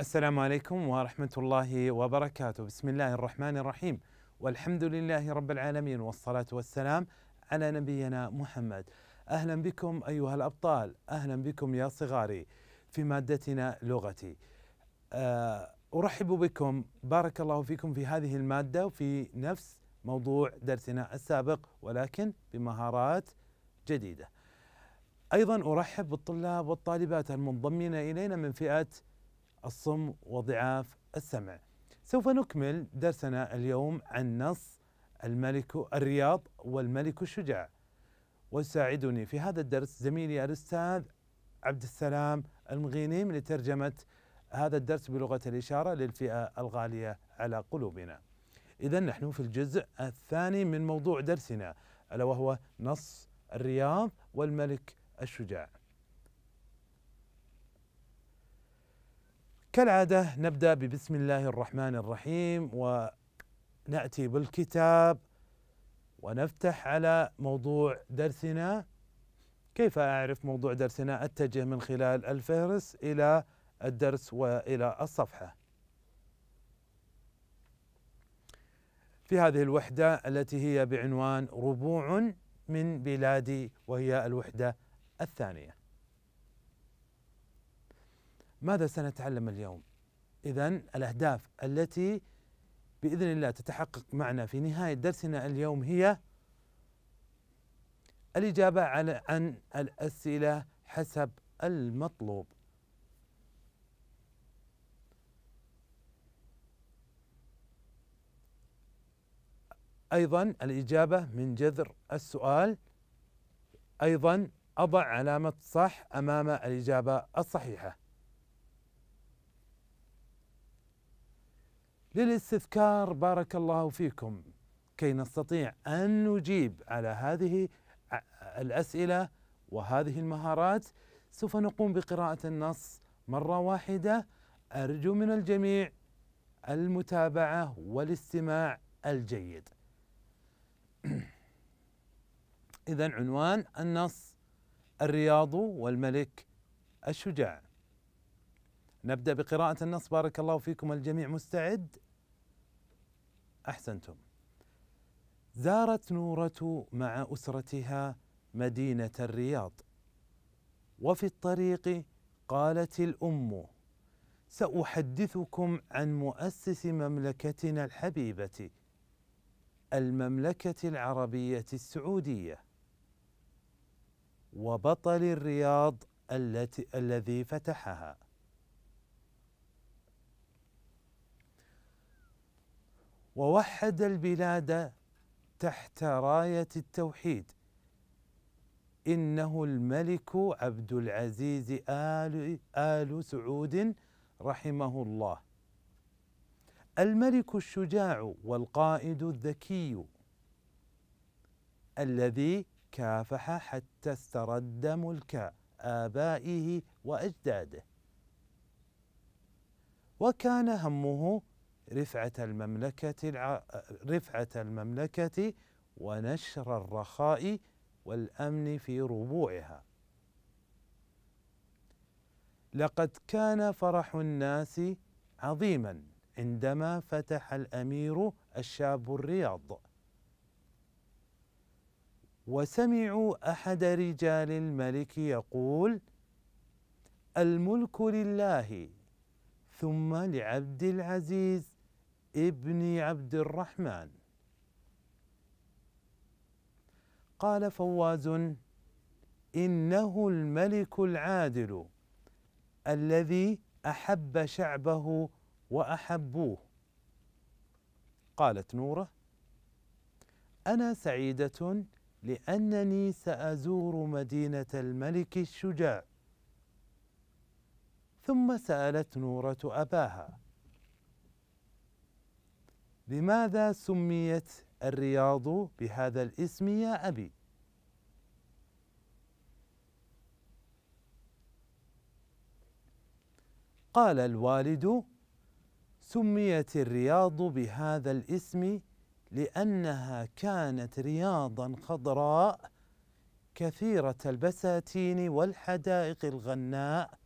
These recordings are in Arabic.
السلام عليكم ورحمة الله وبركاته، بسم الله الرحمن الرحيم، والحمد لله رب العالمين والصلاة والسلام على نبينا محمد. أهلا بكم أيها الأبطال، أهلا بكم يا صغاري في مادتنا لغتي. آه، أرحب بكم، بارك الله فيكم في هذه المادة وفي نفس موضوع درسنا السابق ولكن بمهارات جديدة. أيضا أرحب بالطلاب والطالبات المنضمين إلينا من فئة الصم وضعاف السمع سوف نكمل درسنا اليوم عن نص الملك الرياض والملك الشجاع ويساعدني في هذا الدرس زميلي الأستاذ عبد السلام المغينيم لترجمة هذا الدرس بلغة الإشارة للفئة الغالية على قلوبنا إذا نحن في الجزء الثاني من موضوع درسنا ألا وهو نص الرياض والملك الشجاع كالعادة نبدأ ببسم الله الرحمن الرحيم ونأتي بالكتاب ونفتح على موضوع درسنا كيف أعرف موضوع درسنا أتجه من خلال الفهرس إلى الدرس وإلى الصفحة في هذه الوحدة التي هي بعنوان ربوع من بلادي وهي الوحدة الثانية ماذا سنتعلم اليوم؟ إذا الأهداف التي بإذن الله تتحقق معنا في نهاية درسنا اليوم هي الإجابة على عن الأسئلة حسب المطلوب أيضا الإجابة من جذر السؤال أيضا أضع علامة صح أمام الإجابة الصحيحة للاستذكار بارك الله فيكم كي نستطيع ان نجيب على هذه الاسئله وهذه المهارات سوف نقوم بقراءه النص مره واحده ارجو من الجميع المتابعه والاستماع الجيد اذا عنوان النص الرياض والملك الشجاع نبدا بقراءه النص بارك الله فيكم الجميع مستعد احسنتم زارت نوره مع اسرتها مدينه الرياض وفي الطريق قالت الام ساحدثكم عن مؤسس مملكتنا الحبيبه المملكه العربيه السعوديه وبطل الرياض التي الذي فتحها ووحد البلاد تحت رايه التوحيد انه الملك عبد العزيز ال ال سعود رحمه الله الملك الشجاع والقائد الذكي الذي كافح حتى استرد ملك ابائه واجداده وكان همه رفعة المملكة الع... رفعة المملكة ونشر الرخاء والأمن في ربوعها لقد كان فرح الناس عظيما عندما فتح الأمير الشاب الرياض وسمعوا أحد رجال الملك يقول الملك لله ثم لعبد العزيز ابن عبد الرحمن قال فواز انه الملك العادل الذي احب شعبه واحبوه قالت نوره انا سعيده لانني سازور مدينه الملك الشجاع ثم سالت نوره اباها لماذا سميت الرياض بهذا الاسم يا أبي؟ قال الوالد سميت الرياض بهذا الاسم لأنها كانت رياضا خضراء كثيرة البساتين والحدائق الغناء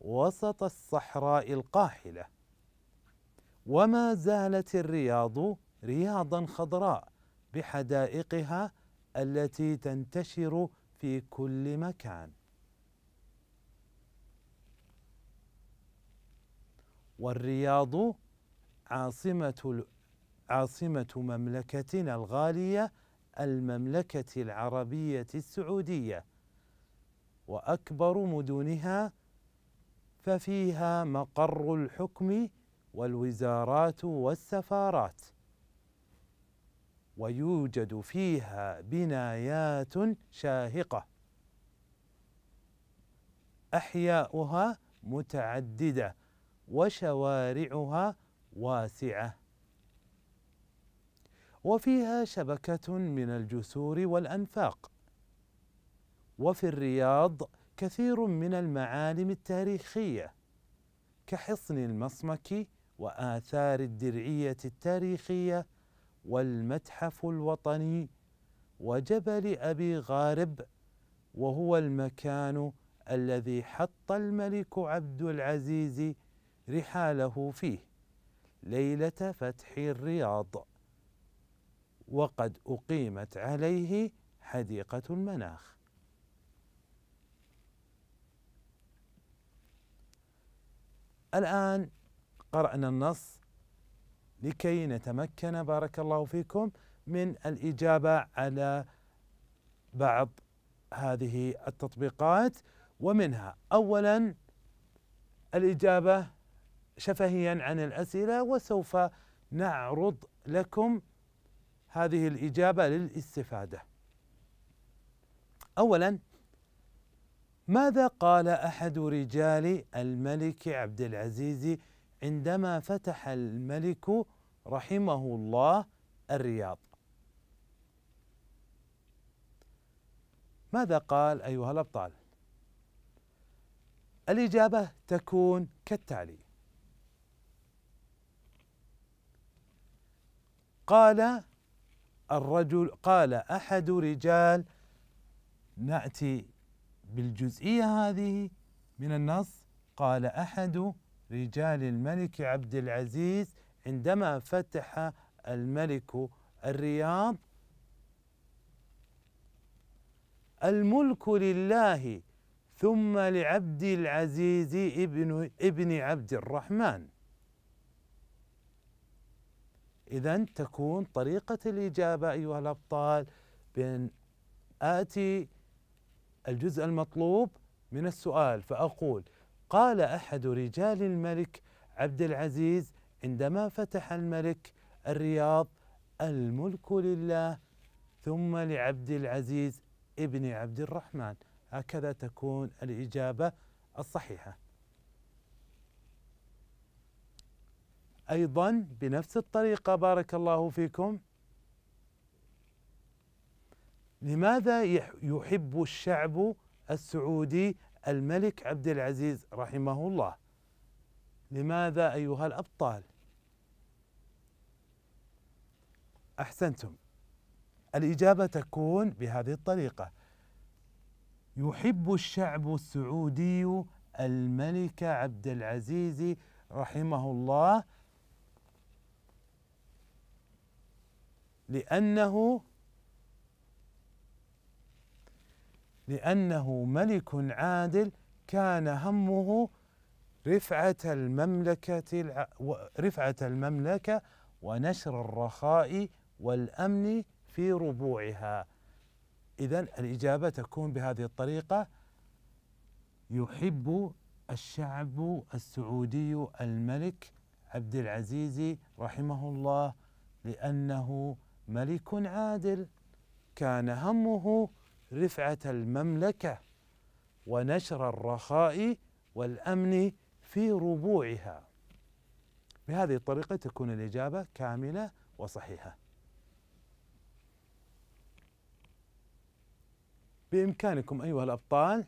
وسط الصحراء القاحله وما زالت الرياض رياضا خضراء بحدائقها التي تنتشر في كل مكان والرياض عاصمة عاصمة مملكتنا الغالية المملكة العربية السعودية وأكبر مدنها ففيها مقر الحكم والوزارات والسفارات ويوجد فيها بنايات شاهقه احياؤها متعدده وشوارعها واسعه وفيها شبكه من الجسور والانفاق وفي الرياض كثير من المعالم التاريخيه كحصن المصمك وآثار الدرعية التاريخية والمتحف الوطني وجبل أبي غارب وهو المكان الذي حط الملك عبد العزيز رحاله فيه ليلة فتح الرياض وقد أقيمت عليه حديقة المناخ الآن قرأنا النص لكي نتمكن بارك الله فيكم من الإجابة على بعض هذه التطبيقات ومنها أولا الإجابة شفهيا عن الأسئلة وسوف نعرض لكم هذه الإجابة للاستفادة أولا ماذا قال أحد رجال الملك عبد العزيز عندما فتح الملك رحمه الله الرياض ماذا قال أيها الأبطال الإجابة تكون كالتالي قال الرجل قال أحد رجال نأتي بالجزئية هذه من النص قال أحد رجال الملك عبد العزيز عندما فتح الملك الرياض الملك لله ثم لعبد العزيز ابن ابن عبد الرحمن إذا تكون طريقة الإجابة أيها الأبطال بأن آتي الجزء المطلوب من السؤال فأقول قال احد رجال الملك عبد العزيز عندما فتح الملك الرياض الملك لله ثم لعبد العزيز ابن عبد الرحمن هكذا تكون الاجابه الصحيحه ايضا بنفس الطريقه بارك الله فيكم لماذا يحب الشعب السعودي الملك عبد العزيز رحمه الله لماذا أيها الأبطال أحسنتم الإجابة تكون بهذه الطريقة يحب الشعب السعودي الملك عبد العزيز رحمه الله لأنه لأنه ملك عادل كان همه رفعة المملكة رفعة المملكة ونشر الرخاء والأمن في ربوعها إذا الإجابة تكون بهذه الطريقة يحب الشعب السعودي الملك عبد العزيز رحمه الله لأنه ملك عادل كان همه رفعة المملكة ونشر الرخاء والأمن في ربوعها بهذه الطريقة تكون الإجابة كاملة وصحيحة بإمكانكم أيها الأبطال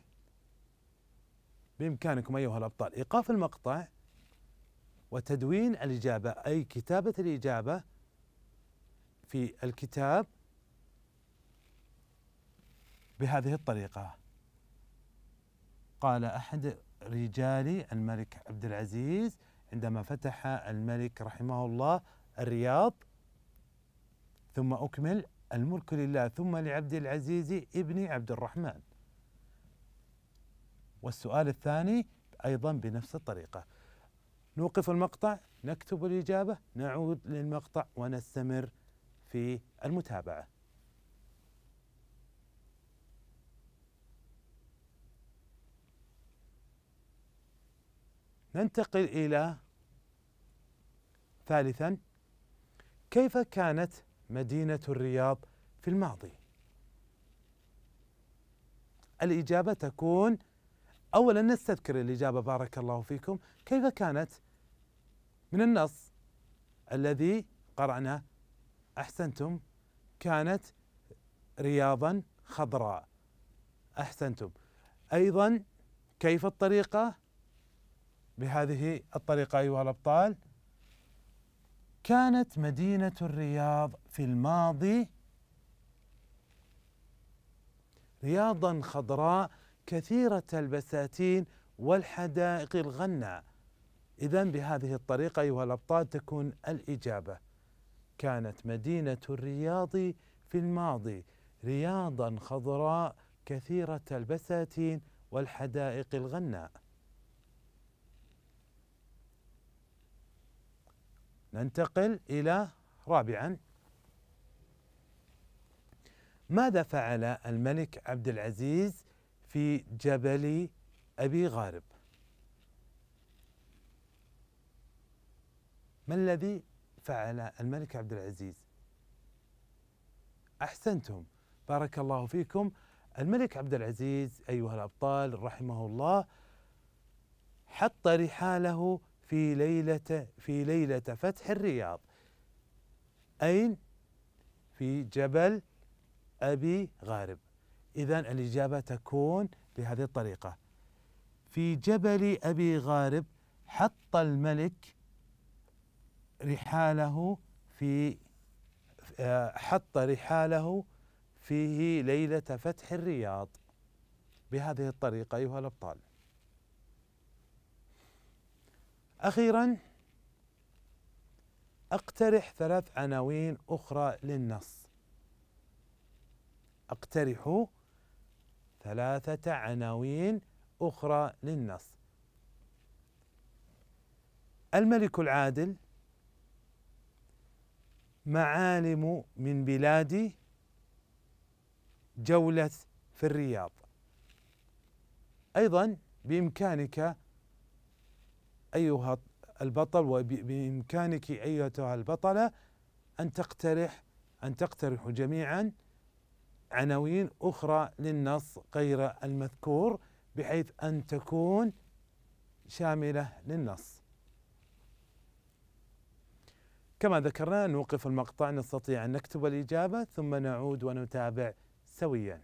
بإمكانكم أيها الأبطال إيقاف المقطع وتدوين الإجابة أي كتابة الإجابة في الكتاب بهذه الطريقة قال أحد رجال الملك عبد العزيز عندما فتح الملك رحمه الله الرياض ثم أكمل الملك لله ثم لعبد العزيز ابن عبد الرحمن والسؤال الثاني أيضا بنفس الطريقة نوقف المقطع نكتب الإجابة نعود للمقطع ونستمر في المتابعة ننتقل إلى ثالثا كيف كانت مدينة الرياض في الماضي؟ الإجابة تكون أولا نستذكر الإجابة بارك الله فيكم كيف كانت من النص الذي قرأنا أحسنتم كانت رياضا خضراء أحسنتم أيضا كيف الطريقة بهذه الطريقة أيها الأبطال كانت مدينة الرياض في الماضي رياضا خضراء كثيرة البساتين والحدائق الغناء إذا بهذه الطريقة أيها الأبطال تكون الإجابة كانت مدينة الرياض في الماضي رياضا خضراء كثيرة البساتين والحدائق الغناء ننتقل إلى رابعا ماذا فعل الملك عبد العزيز في جبل أبي غارب ما الذي فعل الملك عبد العزيز أحسنتم بارك الله فيكم الملك عبد العزيز أيها الأبطال رحمه الله حط رحاله في ليلة في ليلة فتح الرياض أين؟ في جبل أبي غارب إذا الإجابة تكون بهذه الطريقة في جبل أبي غارب حط الملك رحاله في آه، حط رحاله فيه ليلة فتح الرياض بهذه الطريقة أيها الأبطال أخيرا أقترح ثلاث عناوين أخرى للنص أقترح ثلاثة عناوين أخرى للنص الملك العادل معالم من بلادي جولة في الرياض أيضا بإمكانك أيها البطل وبإمكانك أيتها البطلة أن تقترح أن تقترحوا جميعا عناوين أخرى للنص غير المذكور بحيث أن تكون شاملة للنص كما ذكرنا نوقف المقطع نستطيع أن نكتب الإجابة ثم نعود ونتابع سوياً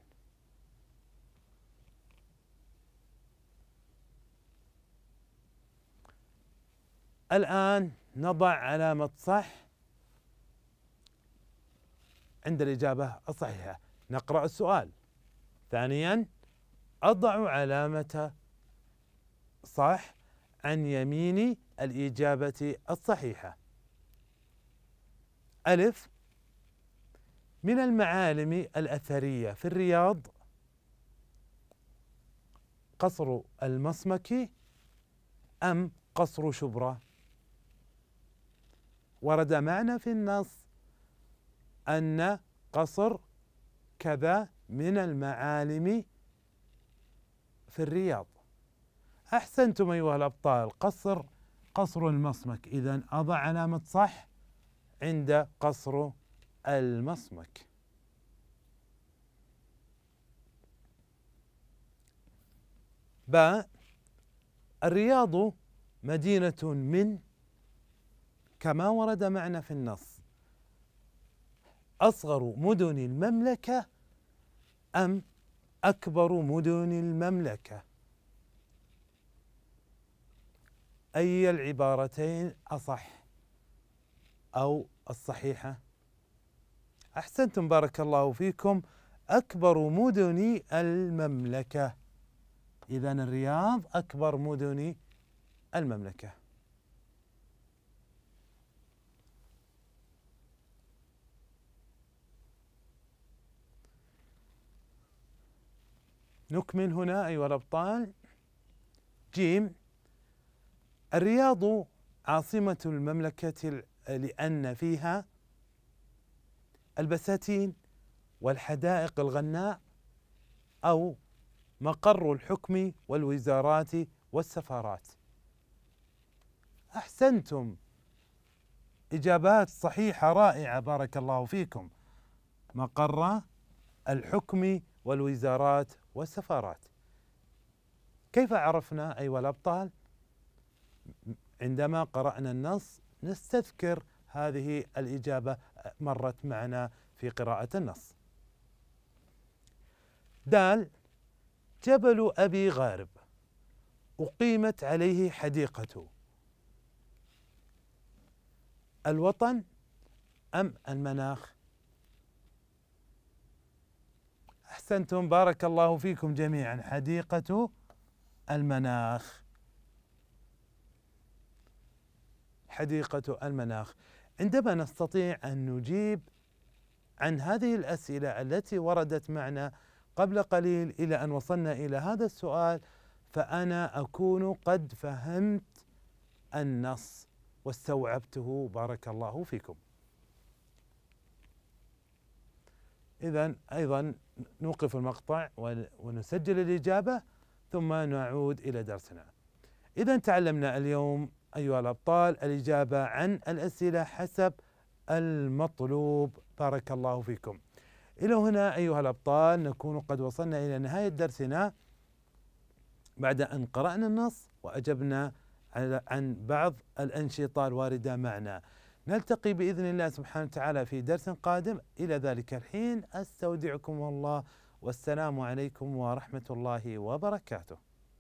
الآن نضع علامة صح عند الإجابة الصحيحة نقرأ السؤال ثانيا أضع علامة صح عن يمين الإجابة الصحيحة ألف من المعالم الأثرية في الرياض قصر المصمكي أم قصر شبرا ورد معنى في النص أن قصر كذا من المعالم في الرياض أحسنتم أيها الأبطال قصر قصر المصمك إذا أضع علامة صح عند قصر المصمك باء الرياض مدينة من كما ورد معنا في النص أصغر مدن المملكة أم أكبر مدن المملكة أي العبارتين أصح أو الصحيحة أحسنتم بارك الله فيكم أكبر مدن المملكة إذا الرياض أكبر مدن المملكة نكمل هنا أيها الأبطال جيم الرياض عاصمة المملكة لأن فيها البساتين والحدائق الغناء أو مقر الحكم والوزارات والسفارات أحسنتم إجابات صحيحة رائعة بارك الله فيكم مقر الحكم والوزارات والسفارات كيف عرفنا أيها الأبطال؟ عندما قرأنا النص نستذكر هذه الإجابة مرت معنا في قراءة النص دال جبل أبي غارب أقيمت عليه حديقة الوطن أم المناخ احسنتم بارك الله فيكم جميعا حديقه المناخ حديقه المناخ عندما نستطيع ان نجيب عن هذه الاسئله التي وردت معنا قبل قليل الى ان وصلنا الى هذا السؤال فانا اكون قد فهمت النص واستوعبته بارك الله فيكم إذا أيضا نوقف المقطع ونسجل الإجابة ثم نعود إلى درسنا إذا تعلمنا اليوم أيها الأبطال الإجابة عن الأسئلة حسب المطلوب بارك الله فيكم إلى هنا أيها الأبطال نكون قد وصلنا إلى نهاية درسنا بعد أن قرأنا النص وأجبنا عن بعض الأنشطة الواردة معنا نلتقي باذن الله سبحانه وتعالى في درس قادم الى ذلك الحين استودعكم الله والسلام عليكم ورحمه الله وبركاته